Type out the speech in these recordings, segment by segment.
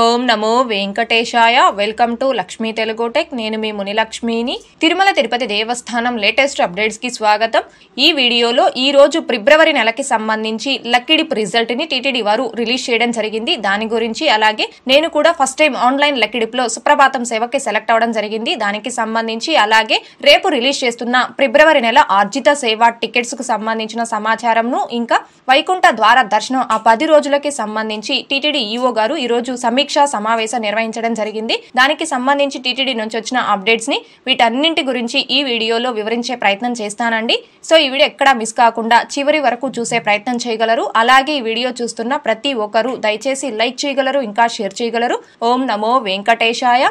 ఓం నమో వెంకటేశాయ welcome to Lakshmi Telugu tech నేను మీ మునిలక్ష్మిని తిరుమల తిరుపతి దేవస్థానం లేటెస్ట్ అప్డేట్స్కి స్వాగతం ఈ వీడియోలో ఈ రోజు ఫిబ్రవరి నెలకి సంబంధించి లక్కిడిప్ రిజల్ట్ని టీటీడీ వారు రిలీజ్ చేయడం జరిగింది దాని గురించి అలాగే నేను కూడా ఫస్ట్ టైం ఆన్లైన్ లక్కిడిప్లో సుప్రభాతం సేవకి సెలెక్ట్ అవ్వడం జరిగింది దానికి సంబంధించి అలాగే రేపు రిలీజ్ చేస్తున్న ఫిబ్రవరి నెల ఆర్జిత సేవ టికెట్స్కు సంబంధించిన సమాచారంను ఇంకా వైకుంఠ ద్వారా దర్శనం ఆ పది రోజులకి సంబంధించి టీటీడీ ఈఓ గారు ఈరోజు సమీ సమీక్ష సమావేశం నిర్వహించడం జరిగింది దానికి సంబంధించి టీటీడీ నుంచి వచ్చిన అప్డేట్స్ ని వీటన్నింటి గురించి ఈ వీడియోలో వివరించే ప్రయత్నం చేస్తానండి సో ఈ వీడియో ఎక్కడా మిస్ కాకుండా చివరి వరకు చూసే ప్రయత్నం చేయగలరు అలాగే ఈ వీడియో చూస్తున్న ప్రతి ఒక్కరూ దయచేసి లైక్ చేయగలరు ఇంకా షేర్ చేయగలరు ఓం నమో వెంకటేశాయ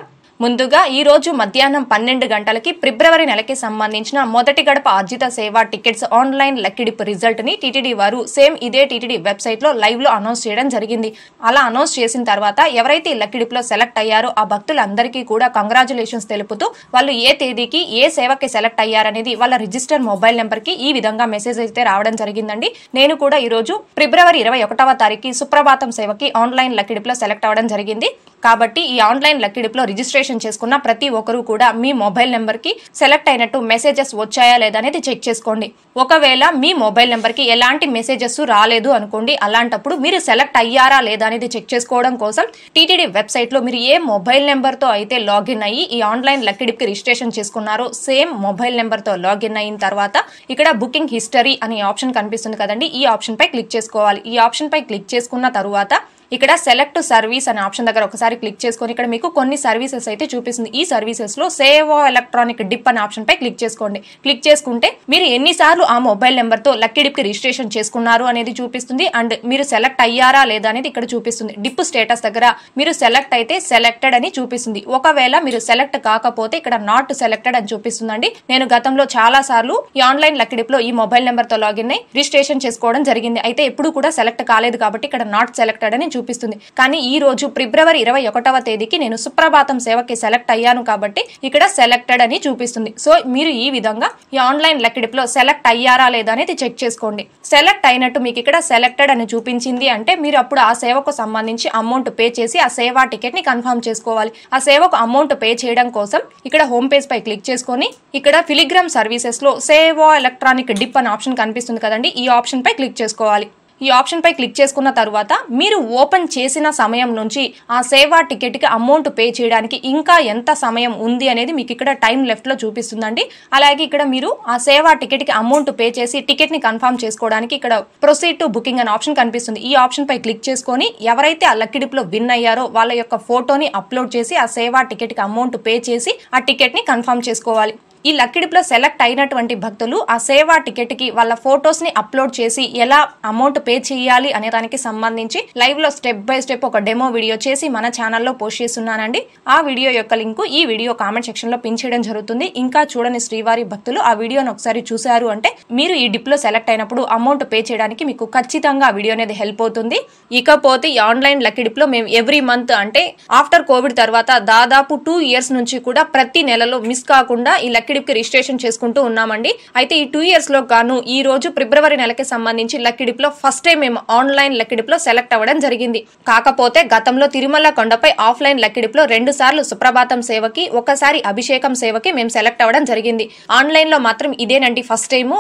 ముందుగా ఈ రోజు మధ్యాహ్నం పన్నెండు గంటలకి ఫిబ్రవరి నెలకి సంబంధించిన మొదటి గడప ఆర్జిత సేవ టికెట్స్ ఆన్లైన్ లెక్కిడిపు రిజల్ట్ ని టీటీడీ వారు సేమ్ ఇదే టీటీడీ వెబ్సైట్ లో లైవ్ లో అనౌన్స్ చేయడం జరిగింది అలా అనౌన్స్ చేసిన తర్వాత ఎవరైతే లెక్కిడిపులో సెలెక్ట్ అయ్యారో ఆ భక్తులందరికీ కూడా కంగ్రాచులేషన్స్ తెలుపుతూ వాళ్ళు ఏ తేదీకి ఏ సేవకి సెలెక్ట్ అయ్యారనేది వాళ్ళ రిజిస్టర్ మొబైల్ నెంబర్ కి ఈ విధంగా మెసేజ్ అయితే రావడం జరిగిందండి నేను కూడా ఈ రోజు ఫిబ్రవరి ఇరవై ఒకటవ తారీఖు సుప్రభాతం సేవకి ఆన్లైన్ లెక్కిడిపులో సెలెక్ట్ అవ్వడం జరిగింది కాబట్టి ఈ ఆన్లైన్ లెక్కిడిపులో రిజిస్ట్రేషన్ రిజిస్ట్రేషన్ చేసుకున్న ప్రతి ఒక్కరూ కూడా మీ మొబైల్ నెంబర్కి సెలెక్ట్ అయినట్టు మెసేజెస్ వచ్చాయా లేదా అనేది చెక్ చేసుకోండి ఒకవేళ మీ మొబైల్ నెంబర్కి ఎలాంటి మెసేజెస్ రాలేదు అనుకోండి అలాంటప్పుడు మీరు సెలెక్ట్ అయ్యారా లేదా అనేది చెక్ చేసుకోవడం కోసం టీటీడీ వెబ్సైట్లో మీరు ఏ మొబైల్ నెంబర్తో అయితే లాగిన్ అయ్యి ఈ ఆన్లైన్ కి రిజిస్ట్రేషన్ చేసుకున్నారో సేమ్ మొబైల్ నెంబర్తో లాగిన్ అయిన తర్వాత ఇక్కడ బుకింగ్ హిస్టరీ అనే ఆప్షన్ కనిపిస్తుంది కదండి ఈ ఆప్షన్ పై క్లిక్ చేసుకోవాలి ఈ ఆప్షన్ పై క్లిక్ చేసుకున్న తర్వాత ఇక్కడ సెలెక్ట్ సర్వీస్ అనే ఆప్షన్ దగ్గర ఒకసారి క్లిక్ చేసుకొని ఇక్కడ మీకు కొన్ని సర్వీసెస్ అయితే చూపిస్తుంది ఈ సర్వీసెస్ లో సేవో ఎలక్ట్రానిక్ డిప్ అనే ఆప్షన్ పై క్లిక్ చేసుకోండి క్లిక్ చేసుకుంటే మీరు ఎన్నిసార్లు ఆ మొబైల్ నెంబర్తో లక్కీ కి రిజిస్ట్రేషన్ చేసుకున్నారు అనేది చూపిస్తుంది అండ్ మీరు సెలెక్ట్ అయ్యారా లేదా అనేది ఇక్కడ చూపిస్తుంది డిప్ స్టేటస్ దగ్గర మీరు సెలెక్ట్ అయితే సెలెక్టెడ్ అని చూపిస్తుంది ఒకవేళ మీరు సెలెక్ట్ కాకపోతే ఇక్కడ నాట్ సెలెక్టెడ్ అని చూపిస్తుందండి నేను గతంలో చాలా సార్లు ఈ ఆన్లైన్ లక్కీ డిప్ లో ఈ మొబైల్ నెంబర్ తో లాగిన్ అయి రిజిస్ట్రేషన్ చేసుకోవడం జరిగింది అయితే ఎప్పుడు కూడా సెలెక్ట్ కాలేదు కాబట్టి ఇక్కడ నాట్ సెలెక్టెడ్ అని చూపిస్తుంది కానీ ఈ రోజు ఫిబ్రవరి ఇరవై ఒకటవ తేదీకి నేను సుప్రభాతం సేవకి సెలెక్ట్ అయ్యాను కాబట్టి ఇక్కడ సెలెక్టెడ్ అని చూపిస్తుంది సో మీరు ఈ విధంగా ఈ ఆన్లైన్ లో సెలెక్ట్ అయ్యారా లేదా అనేది చెక్ చేసుకోండి సెలెక్ట్ అయినట్టు మీకు ఇక్కడ సెలెక్టెడ్ అని చూపించింది అంటే మీరు అప్పుడు ఆ సేవకు సంబంధించి అమౌంట్ పే చేసి ఆ సేవా టికెట్ ని కన్ఫర్మ్ చేసుకోవాలి ఆ సేవకు అమౌంట్ పే చేయడం కోసం ఇక్కడ హోమ్ పేజ్ పై క్లిక్ చేసుకొని ఇక్కడ ఫిలిగ్రామ్ సర్వీసెస్ లో సేవా ఎలక్ట్రానిక్ డిప్ అనే ఆప్షన్ కనిపిస్తుంది కదండి ఈ ఆప్షన్ పై క్లిక్ చేసుకోవాలి ఈ ఆప్షన్పై క్లిక్ చేసుకున్న తర్వాత మీరు ఓపెన్ చేసిన సమయం నుంచి ఆ సేవా టికెట్కి అమౌంట్ పే చేయడానికి ఇంకా ఎంత సమయం ఉంది అనేది మీకు ఇక్కడ టైం లెఫ్ట్లో చూపిస్తుందండి అలాగే ఇక్కడ మీరు ఆ సేవా టికెట్ కి అమౌంట్ పే చేసి టికెట్ని కన్ఫర్మ్ చేసుకోవడానికి ఇక్కడ ప్రొసీడ్ టు బుకింగ్ అనే ఆప్షన్ కనిపిస్తుంది ఈ ఆప్షన్ పై క్లిక్ చేసుకొని ఎవరైతే ఆ లో విన్ అయ్యారో వాళ్ళ యొక్క ఫోటోని అప్లోడ్ చేసి ఆ సేవా టికెట్కి అమౌంట్ పే చేసి ఆ టికెట్ని కన్ఫర్మ్ చేసుకోవాలి ఈ లక్కిడిప్లో సెలెక్ట్ అయినటువంటి భక్తులు ఆ సేవా కి వాళ్ళ ఫొటోస్ని అప్లోడ్ చేసి ఎలా అమౌంట్ పే చేయాలి అనే దానికి సంబంధించి లైవ్ లో స్టెప్ బై స్టెప్ ఒక డెమో వీడియో చేసి మన ఛానల్లో పోస్ట్ చేస్తున్నానండి ఆ వీడియో యొక్క లింక్ ఈ వీడియో కామెంట్ సెక్షన్ లో పిన్ చేయడం జరుగుతుంది ఇంకా చూడని శ్రీవారి భక్తులు ఆ వీడియోను ఒకసారి చూశారు అంటే మీరు ఈ డిప్లో సెలెక్ట్ అయినప్పుడు అమౌంట్ పే చేయడానికి మీకు ఖచ్చితంగా ఆ వీడియో అనేది హెల్ప్ అవుతుంది ఇకపోతే ఈ ఆన్లైన్ లక్కీ డిప్లో మేము ఎవ్రీ మంత్ అంటే ఆఫ్టర్ కోవిడ్ తర్వాత దాదాపు టూ ఇయర్స్ నుంచి కూడా ప్రతి నెలలో మిస్ కాకుండా ఈ లక్కి లక్కిడిప్కి రిజిస్ట్రేషన్ చేసుకుంటూ ఉన్నామండి అయితే ఈ టూ ఇయర్స్లో గాను ఈ రోజు ఫిబ్రవరి నెలకి సంబంధించి లో ఫస్ట్ టైం మేము ఆన్లైన్ లో సెలెక్ట్ అవ్వడం జరిగింది కాకపోతే గతంలో తిరుమల కొండపై ఆఫ్లైన్ లో రెండు సార్లు సుప్రభాతం సేవకి ఒకసారి అభిషేకం సేవకి మేము సెలెక్ట్ అవ్వడం జరిగింది ఆన్లైన్లో మాత్రం ఇదేనండి ఫస్ట్ టైము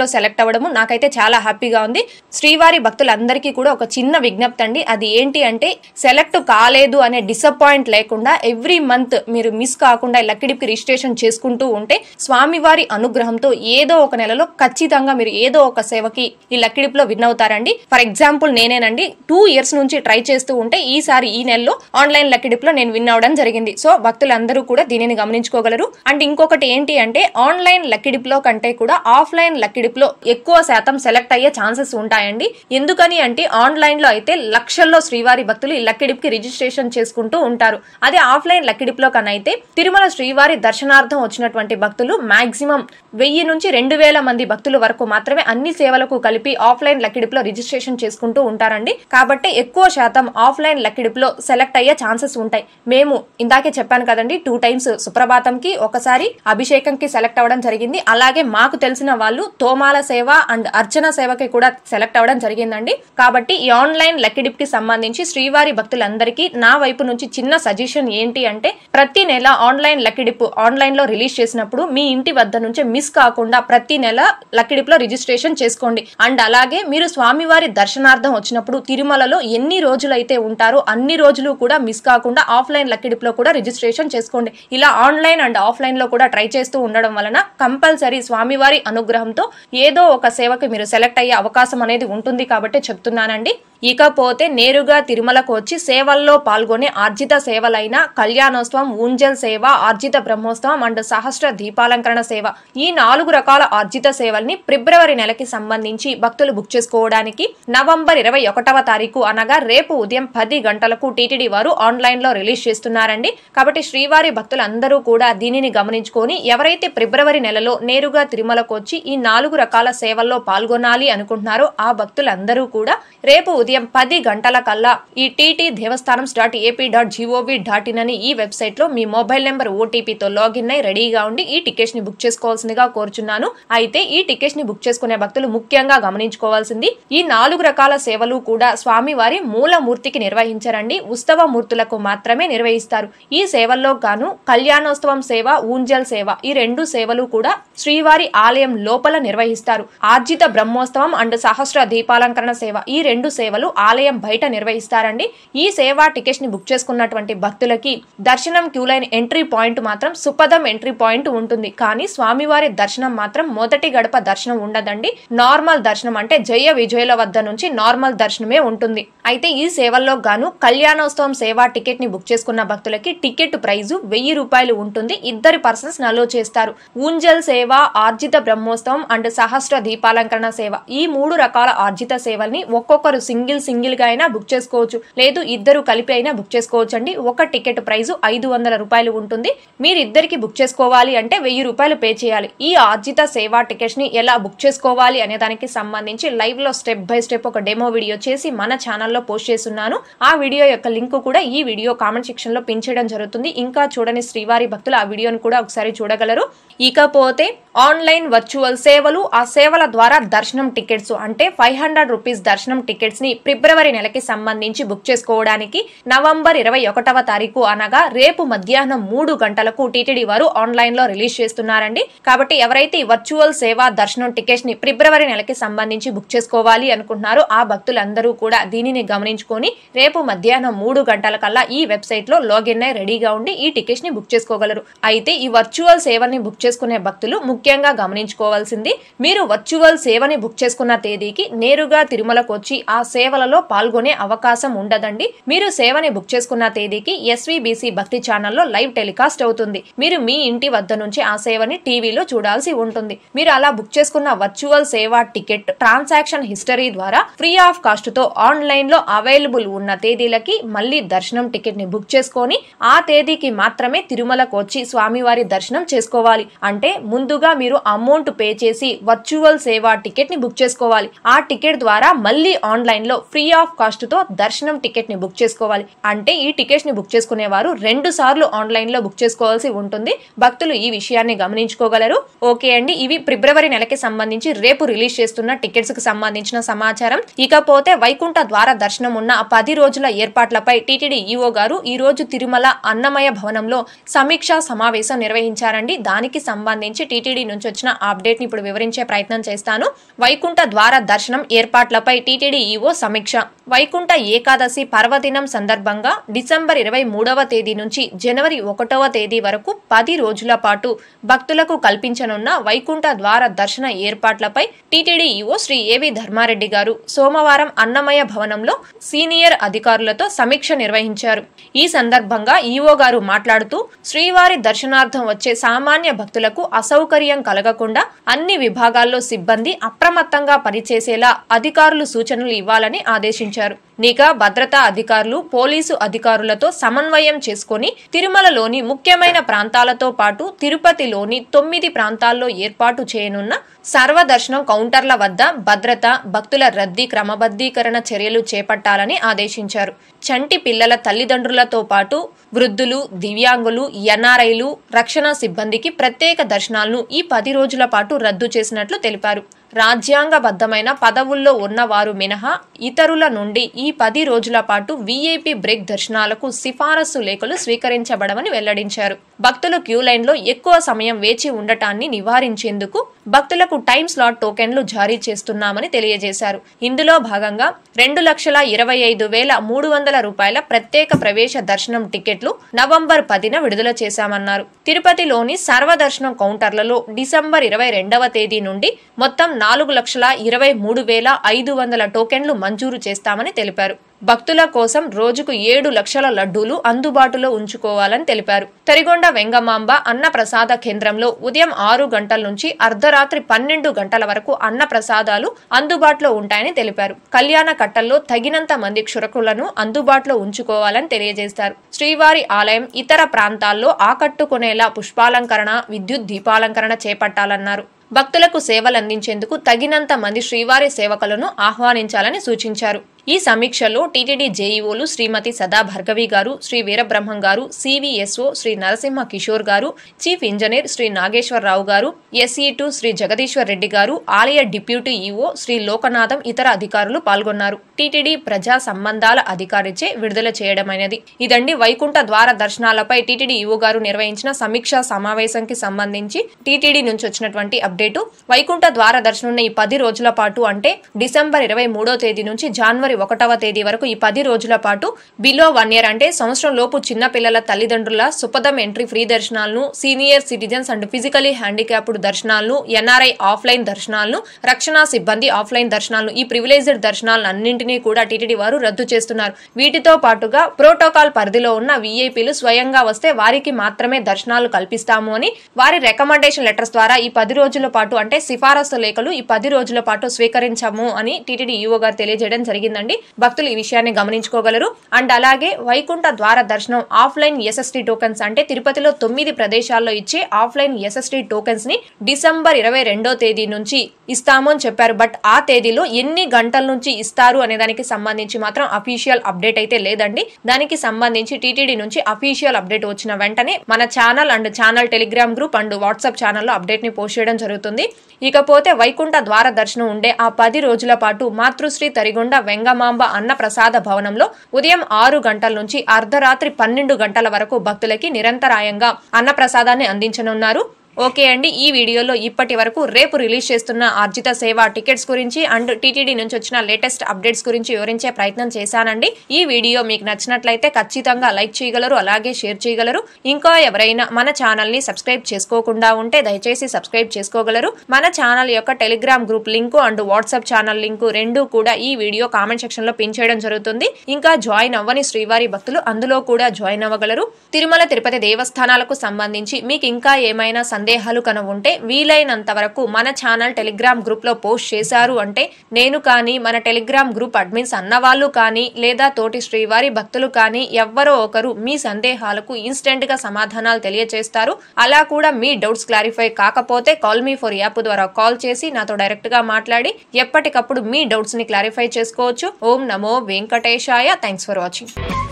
లో సెలెక్ట్ అవ్వడము నాకైతే చాలా హ్యాపీగా ఉంది శ్రీవారి భక్తులందరికీ కూడా ఒక చిన్న విజ్ఞప్తి అండి అది ఏంటి అంటే సెలెక్ట్ కాలేదు అనే డిసప్పాయింట్ లేకుండా ఎవ్రీ మంత్ మీరు మిస్ కాకుండా లక్కిడిప్కి రిజిస్ట్రేషన్ చేసుకుంటూ ఉంటే అంటే స్వామివారి అనుగ్రహంతో ఏదో ఒక నెలలో ఖచ్చితంగా మీరు ఏదో ఒక సేవకి ఈ లో విన్ అవుతారండి ఫర్ ఎగ్జాంపుల్ నేనేనండి టూ ఇయర్స్ నుంచి ట్రై చేస్తూ ఉంటే ఈసారి ఈ నెలలో ఆన్లైన్ లక్కిడిపులో నేను విన్ అవడం జరిగింది సో భక్తులందరూ కూడా దీనిని గమనించుకోగలరు అండ్ ఇంకొకటి ఏంటి అంటే ఆన్లైన్ లో కంటే కూడా ఆఫ్లైన్ లక్కిడిపులో ఎక్కువ శాతం సెలెక్ట్ అయ్యే ఛాన్సెస్ ఉంటాయండి ఎందుకని అంటే ఆన్లైన్ లో అయితే లక్షల్లో శ్రీవారి భక్తులు ఈ కి రిజిస్ట్రేషన్ చేసుకుంటూ ఉంటారు అదే ఆఫ్లైన్ లక్కిడిపులో కనైతే తిరుమల శ్రీవారి దర్శనార్థం వచ్చినటువంటి భక్తులు మాక్సిమం వెయ్యి నుంచి రెండు వేల మంది భక్తుల వరకు మాత్రమే అన్ని సేవలకు కలిపి ఆఫ్లైన్ లో రిజిస్ట్రేషన్ చేసుకుంటూ ఉంటారండి కాబట్టి ఎక్కువ శాతం ఆఫ్లైన్ లో సెలెక్ట్ అయ్యే ఛాన్సెస్ ఉంటాయి మేము ఇందాకే చెప్పాను కదండి టూ టైమ్స్ సుప్రభాతంకి ఒకసారి అభిషేకంకి సెలెక్ట్ అవ్వడం జరిగింది అలాగే మాకు తెలిసిన వాళ్ళు తోమాల సేవ అండ్ అర్చన సేవకి కూడా సెలెక్ట్ అవ్వడం జరిగిందండి కాబట్టి ఈ ఆన్లైన్ కి సంబంధించి శ్రీవారి భక్తులందరికీ నా వైపు నుంచి చిన్న సజెషన్ ఏంటి అంటే ప్రతి నెల ఆన్లైన్ లక్కిడిప్ ఆన్లైన్లో రిలీజ్ చేసినప్పుడు వచ్చినప్పుడు మీ ఇంటి వద్ద నుంచి మిస్ కాకుండా ప్రతి నెల లక్కిడిప్లో రిజిస్ట్రేషన్ చేసుకోండి అండ్ అలాగే మీరు స్వామివారి దర్శనార్థం వచ్చినప్పుడు తిరుమలలో ఎన్ని రోజులైతే ఉంటారో అన్ని రోజులు కూడా మిస్ కాకుండా ఆఫ్లైన్ లక్కిడిప్లో కూడా రిజిస్ట్రేషన్ చేసుకోండి ఇలా ఆన్లైన్ అండ్ ఆఫ్లైన్లో కూడా ట్రై చేస్తూ ఉండడం వలన కంపల్సరీ స్వామివారి అనుగ్రహంతో ఏదో ఒక సేవకి మీరు సెలెక్ట్ అయ్యే అవకాశం అనేది ఉంటుంది కాబట్టి చెప్తున్నానండి ఇకపోతే నేరుగా తిరుమలకు వచ్చి సేవల్లో పాల్గొనే ఆర్జిత సేవలైన కళ్యాణోత్సవం ఊంజల్ సేవ ఆర్జిత బ్రహ్మోత్సవం అండ్ సహస్ర దీపాలంకరణ సేవ ఈ నాలుగు రకాల ఆర్జిత సేవల్ని ఫిబ్రవరి నెలకి సంబంధించి భక్తులు బుక్ చేసుకోవడానికి నవంబర్ ఇరవై ఒకటవ తారీఖు అనగా రేపు ఉదయం పది గంటలకు టీటీడీ వారు ఆన్లైన్లో రిలీజ్ చేస్తున్నారండి కాబట్టి శ్రీవారి భక్తులందరూ కూడా దీనిని గమనించుకొని ఎవరైతే ఫిబ్రవరి నెలలో నేరుగా తిరుమలకు వచ్చి ఈ నాలుగు రకాల సేవల్లో పాల్గొనాలి అనుకుంటున్నారో ఆ భక్తులందరూ కూడా రేపు ఉదయం పది గంటల కల్లా ఈ TT Devasthanam dot AP dot gov dot in అని ఈ వెబ్సైట్లో మీ మొబైల్ నెంబర్ ఓటీపీతో లాగిన్ అయి రెడీగా ఉండి ఈ టికెట్స్ ని బుక్ చేసుకోవాల్సిందిగా కోరుచున్నాను అయితే ఈ టికెట్స్ ని బుక్ చేసుకునే భక్తులు ముఖ్యంగా గమనించుకోవాల్సింది ఈ నాలుగు రకాల సేవలు కూడా స్వామివారి మూలమూర్తికి నిర్వహించరండి ఉత్సవ మూర్తులకు మాత్రమే నిర్వహిస్తారు ఈ సేవల్లో గాను కళ్యాణోత్సవం సేవ ఊంజల్ సేవ ఈ రెండు సేవలు కూడా శ్రీవారి ఆలయం లోపల నిర్వహిస్తారు ఆర్జిత బ్రహ్మోత్సవం అండ్ సహస్ర దీపాలంకరణ సేవ ఈ రెండు సేవలు ఆలయం బయట నిర్వహిస్తారండి ఈ సేవా టికెట్స్ ని బుక్ చేసుకున్నటువంటి భక్తులకి దర్శనం క్యూ ఎంట్రీ పాయింట్ మాత్రం సుపదం ఎంట్రీ పాయింట్ రిజల్ట్ ఉంటుంది కానీ స్వామివారి దర్శనం మాత్రం మొదటి గడప దర్శనం ఉండదండి నార్మల్ దర్శనం అంటే జయ విజయుల వద్ద నుంచి నార్మల్ దర్శనమే ఉంటుంది అయితే ఈ సేవల్లో గాను కళ్యాణోత్సవం సేవా టికెట్ ని బుక్ చేసుకున్న భక్తులకి టికెట్ ప్రైజు వెయ్యి రూపాయలు ఉంటుంది ఇద్దరు పర్సన్స్ నలో చేస్తారు ఊంజల్ సేవ ఆర్జిత బ్రహ్మోత్సవం అండ్ సహస్ర దీపాలంకరణ సేవ ఈ మూడు రకాల ఆర్జిత సేవల్ని ఒక్కొక్కరు సింగిల్ సింగిల్ గా అయినా బుక్ చేసుకోవచ్చు లేదు ఇద్దరు కలిపి అయినా బుక్ చేసుకోవచ్చు అండి ఒక టికెట్ ప్రైజు ఐదు వందల రూపాయలు ఉంటుంది మీరు ఇద్దరికి బుక్ చేసుకోవాలి అంటే వెయ్యి రూపాయలు పే చేయాలి ఈ ఆర్జిత సేవా టికెట్స్ని ఎలా బుక్ చేసుకోవాలి అనే దానికి సంబంధించి లైవ్లో స్టెప్ బై స్టెప్ ఒక డెమో వీడియో చేసి మన ఛానల్లో పోస్ట్ చేస్తున్నాను ఆ వీడియో యొక్క లింక్ కూడా ఈ వీడియో కామెంట్ సెక్షన్లో పిన్ చేయడం జరుగుతుంది ఇంకా చూడని శ్రీవారి భక్తులు ఆ వీడియోను కూడా ఒకసారి చూడగలరు ఇకపోతే ఆన్లైన్ వర్చువల్ సేవలు ఆ సేవల ద్వారా దర్శనం టికెట్స్ అంటే ఫైవ్ హండ్రెడ్ రూపీస్ దర్శనం టికెట్స్ ని ఫిబ్రవరి నెలకి సంబంధించి బుక్ చేసుకోవడానికి నవంబర్ ఇరవై ఒకటవ తారీఖు అనగా రేపు మధ్యాహ్నం మూడు గంటలకు టీటీడీ వారు ఆన్లైన్ లో రిలీజ్ చేస్తున్నారండి కాబట్టి ఎవరైతే వర్చువల్ సేవా దర్శనం టికెట్స్ ని ఫిబ్రవరి నెలకి సంబంధించి బుక్ చేసుకోవాలి అనుకుంటున్నారో ఆ భక్తులందరూ కూడా దీనిని గమనించుకొని రేపు మధ్యాహ్నం మూడు గంటల కల్లా ఈ వెబ్సైట్ లో లాగిన్ అయి రెడీగా ఉండి ఈ టికెట్స్ ని బుక్ చేసుకోగలరు అయితే ఈ వర్చువల్ సేవని బుక్ చేసుకునే భక్తులు ముఖ్యంగా గమనించుకోవాల్సింది మీరు వర్చువల్ సేవని బుక్ చేసుకున్న తేదీకి నేరుగా తిరుమలకు వచ్చి ఆ సేవలలో పాల్గొనే అవకాశం ఉండదండి మీరు సేవని బుక్ చేసుకున్న తేదీకి ఎస్వీబీసీ భక్తి ఛానల్లో లైవ్ టెలికాస్ట్ అవుతుంది మీరు మీ ఇంటి వద్ద నుంచి ఆ సేవని టీవీలో చూడాల్సి ఉంటుంది మీరు అలా బుక్ చేసుకున్న వర్చువల్ సేవ టికెట్ ట్రాన్సాక్షన్ హిస్టరీ ద్వారా ఫ్రీ ఆఫ్ కాస్ట్ తో ఆన్లైన్ లో అవైలబుల్ ఉన్న తేదీలకి మళ్ళీ దర్శనం టికెట్ ని బుక్ చేసుకొని ఆ తేదీకి మాత్రమే తిరుమలకు వచ్చి స్వామివారి దర్శనం చేసుకోవాలి అంటే ముందుగా మీరు అమౌంట్ పే చేసి వర్చువల్ సేవా టికెట్ ని బుక్ చేసుకోవాలి ఆ టికెట్ ద్వారా మళ్ళీ ఆన్లైన్ లో ఫ్రీ ఆఫ్ కాస్ట్ తో దర్శనం టికెట్ ని బుక్ చేసుకోవాలి అంటే ఈ టికెట్ ని బుక్ చేసుకునేవారు రెండు సార్లు ఆన్లైన్ లో బుక్ చేసుకోవాల్సి ఉంటుంది భక్తులు ఈ ఈ విషయాన్ని గమనించుకోగలరు ఓకే అండి ఇవి ఫిబ్రవరి నెలకి సంబంధించి రేపు రిలీజ్ చేస్తున్న టికెట్స్ కి సంబంధించిన సమాచారం ఇకపోతే వైకుంఠ ద్వార దర్శనం ఉన్న పది రోజుల ఏర్పాట్లపై టిటిడి ఈఓ గారు ఈ రోజు తిరుమల అన్నమయ భవనంలో సమీక్షా సమావేశం నిర్వహించారండి దానికి సంబంధించి టిటిడి నుంచి వచ్చిన అప్డేట్ ని ఇప్పుడు వివరించే ప్రయత్నం చేస్తాను వైకుంఠ ద్వార దర్శనం ఏర్పాట్లపై టిటిడి ఈఓ సమీక్ష వైకుంఠ ఏకాదశి పర్వదినం సందర్భంగా డిసెంబర్ ఇరవై మూడవ తేదీ నుంచి జనవరి ఒకటవ తేదీ వరకు పది రోజుల పాటు పాటు భక్తులకు కల్పించనున్న వైకుంఠ ద్వార దర్శన ఏర్పాట్లపై టీటీడీ ఈవో శ్రీ ఏవి ధర్మారెడ్డి గారు సోమవారం అన్నమయ భవనంలో సీనియర్ అధికారులతో సమీక్ష నిర్వహించారు ఈ సందర్భంగా ఈఓ గారు మాట్లాడుతూ శ్రీవారి దర్శనార్థం వచ్చే సామాన్య భక్తులకు అసౌకర్యం కలగకుండా అన్ని విభాగాల్లో సిబ్బంది అప్రమత్తంగా పనిచేసేలా అధికారులు సూచనలు ఇవ్వాలని ఆదేశించారు నిఘా భద్రతా అధికారులు పోలీసు అధికారులతో సమన్వయం చేసుకుని తిరుమలలోని ముఖ్యమైన ప్రాంతాలతో పాటు తిరుపతిలోని తొమ్మిది ప్రాంతాల్లో ఏర్పాటు చేయనున్న సర్వదర్శనం కౌంటర్ల వద్ద భద్రత భక్తుల రద్దీ క్రమబద్ధీకరణ చర్యలు చేపట్టాలని ఆదేశించారు చంటి పిల్లల తల్లిదండ్రులతో పాటు వృద్ధులు దివ్యాంగులు ఎన్ఆర్ఐలు రక్షణ సిబ్బందికి ప్రత్యేక దర్శనాలను ఈ పది రోజుల పాటు రద్దు చేసినట్లు తెలిపారు రాజ్యాంగబద్ధమైన పదవుల్లో ఉన్నవారు మినహా ఇతరుల నుండి ఈ పది రోజుల పాటు వీఐపీ బ్రేక్ దర్శనాలకు సిఫారసు లేఖలు స్వీకరించబడమని వెల్లడించారు భక్తులు క్యూ లైన్లో ఎక్కువ సమయం వేచి ఉండటాన్ని నివారించేందుకు భక్తులకు టైం స్లాట్ టోకెన్లు జారీ చేస్తున్నామని తెలియజేశారు ఇందులో భాగంగా రెండు లక్షల ఇరవై ఐదు వేల మూడు వందల రూపాయల ప్రత్యేక ప్రవేశ దర్శనం టికెట్లు నవంబర్ పదిన విడుదల చేశామన్నారు తిరుపతిలోని సర్వదర్శనం కౌంటర్లలో డిసెంబర్ ఇరవై రెండవ తేదీ నుండి మొత్తం నాలుగు లక్షల ఇరవై మూడు వేల ఐదు వందల టోకెన్లు మంజూరు చేస్తామని తెలిపారు భక్తుల కోసం రోజుకు ఏడు లక్షల లడ్డూలు అందుబాటులో ఉంచుకోవాలని తెలిపారు తరిగొండ వెంగమాంబ అన్న ప్రసాద కేంద్రంలో ఉదయం ఆరు గంటల నుంచి అర్ధరాత్రి పన్నెండు గంటల వరకు అన్న ప్రసాదాలు అందుబాటులో ఉంటాయని తెలిపారు కళ్యాణ కట్టల్లో తగినంత మంది క్షురకులను అందుబాటులో ఉంచుకోవాలని తెలియజేశారు శ్రీవారి ఆలయం ఇతర ప్రాంతాల్లో ఆకట్టుకునేలా పుష్పాలంకరణ విద్యుత్ దీపాలంకరణ చేపట్టాలన్నారు భక్తులకు సేవలందించేందుకు తగినంత మంది శ్రీవారి సేవకులను ఆహ్వానించాలని సూచించారు ఈ సమీక్షలో టీటీడీ జేఈఓలు శ్రీమతి సదా భార్గవి గారు శ్రీ వీరబ్రహ్మం గారు సివిఎస్ఓ శ్రీ నరసింహ కిషోర్ గారు చీఫ్ ఇంజనీర్ శ్రీ నాగేశ్వరరావు గారు ఎస్ఈ టు శ్రీ జగదీశ్వర్ రెడ్డి గారు ఆలయ డిప్యూటీ ఈఓ శ్రీ లోకనాథం ఇతర అధికారులు పాల్గొన్నారు టీటీడీ ప్రజా సంబంధాల అధికారిచే విడుదల చేయడమైనది ఇదండి వైకుంఠ ద్వార దర్శనాలపై టీటీడీ ఈఓ గారు నిర్వహించిన సమీక్షా సమావేశంకి సంబంధించి టీటీడీ నుంచి వచ్చినటువంటి అప్డేటు వైకుంఠ ద్వార దర్శనం ఈ పది రోజుల పాటు అంటే డిసెంబర్ ఇరవై మూడో తేదీ నుంచి జనవరి ఒకటవ తేదీ వరకు ఈ పది రోజుల పాటు బిలో వన్ ఇయర్ అంటే సంవత్సరం లోపు చిన్న పిల్లల తల్లిదండ్రుల సుపదం ఎంట్రీ ఫ్రీ దర్శనాలను senior citizens and physically handicapped దర్శనాలను ఎన్ఆర్ఐ ఆఫ్లైన్ దర్శనాలను రక్షణ సిబ్బంది ఆఫ్లైన్ దర్శనాలను ఈ ప్రివిలైజ్డ్ దర్శనాలను అన్నింటినీ కూడా టీటీడీ వారు రద్దు చేస్తున్నారు వీటితో పాటుగా ప్రోటోకాల్ పరిధిలో ఉన్న విఐపీలు స్వయంగా వస్తే వారికి మాత్రమే దర్శనాలు కల్పిస్తాము అని వారి రికమెండేషన్ లెటర్స్ ద్వారా ఈ పది రోజుల పాటు అంటే సిఫారసు లేఖలు ఈ పది రోజుల పాటు స్వీకరించాము అని టీటీడీ ఈవో గారు తెలియజేయడం జరిగిందండి చేయండి భక్తులు ఈ విషయాన్ని గమనించుకోగలరు అండ్ అలాగే వైకుంఠ ద్వార దర్శనం ఆఫ్లైన్ ఎస్ఎస్టీ టోకెన్స్ అంటే తిరుపతిలో తొమ్మిది ప్రదేశాల్లో ఇచ్చే ఆఫ్లైన్ ఎస్ఎస్టీ టోకెన్స్ ని డిసెంబర్ ఇరవై రెండో తేదీ నుంచి ఇస్తాము అని చెప్పారు బట్ ఆ తేదీలో ఎన్ని గంటల నుంచి ఇస్తారు అనే దానికి సంబంధించి మాత్రం అఫీషియల్ అప్డేట్ అయితే లేదండి దానికి సంబంధించి టీటీడీ నుంచి అఫీషియల్ అప్డేట్ వచ్చిన వెంటనే మన channel and channel Telegram group and WhatsApp ఛానల్లో అప్డేట్ ని పోస్ట్ చేయడం జరుగుతుంది ఇకపోతే వైకుంఠ ద్వార దర్శనం ఉండే ఆ పది రోజుల పాటు మాతృశ్రీ తరిగొండ వెంగమ్మ అన్న ప్రసాద భవనంలో ఉదయం ఆరు గంటల నుంచి అర్ధరాత్రి పన్నెండు గంటల వరకు భక్తులకి నిరంతరాయంగా అన్న ప్రసాదాన్ని అందించనున్నారు ఓకే అండి ఈ వీడియోలో ఇప్పటి వరకు రేపు రిలీజ్ చేస్తున్న ఆర్జిత సేవ టికెట్స్ గురించి అండ్ టీటీడీ నుంచి వచ్చిన లేటెస్ట్ అప్డేట్స్ గురించి వివరించే ప్రయత్నం చేశానండి ఈ వీడియో మీకు నచ్చినట్లయితే ఖచ్చితంగా లైక్ చేయగలరు అలాగే షేర్ చేయగలరు ఇంకా ఎవరైనా మన ని సబ్స్క్రైబ్ చేసుకోకుండా ఉంటే దయచేసి సబ్స్క్రైబ్ చేసుకోగలరు మన ఛానల్ యొక్క Telegram group link and WhatsApp channel link రెండు కూడా ఈ వీడియో కామెంట్ సెక్షన్లో పిన్ చేయడం జరుగుతుంది ఇంకా జాయిన్ అవ్వని శ్రీవారి భక్తులు అందులో కూడా జాయిన్ అవ్వగలరు తిరుమల తిరుపతి దేవస్థానాలకు సంబంధించి మీకు ఇంకా ఏమైనా సందేహాలు కను ఉంటే వీలైనంత వరకు మన ఛానల్ టెలిగ్రామ్ గ్రూప్లో పోస్ట్ చేశారు అంటే నేను కానీ మన టెలిగ్రామ్ గ్రూప్ అడ్మిన్స్ అన్నవాళ్ళు కానీ లేదా తోటి శ్రీవారి భక్తులు కానీ ఎవ్వరో ఒకరు మీ సందేహాలకు ఇన్స్టెంట్గా సమాధానాలు తెలియజేస్తారు అలా కూడా మీ డౌట్స్ క్లారిఫై కాకపోతే కాల్ మీ ఫర్ యాప్ ద్వారా కాల్ చేసి నాతో డైరెక్ట్గా మాట్లాడి ఎప్పటికప్పుడు మీ డౌట్స్ని క్లారిఫై చేసుకోవచ్చు ఓం నమో వెంకటేశాయ థ్యాంక్స్ ఫర్ వాచింగ్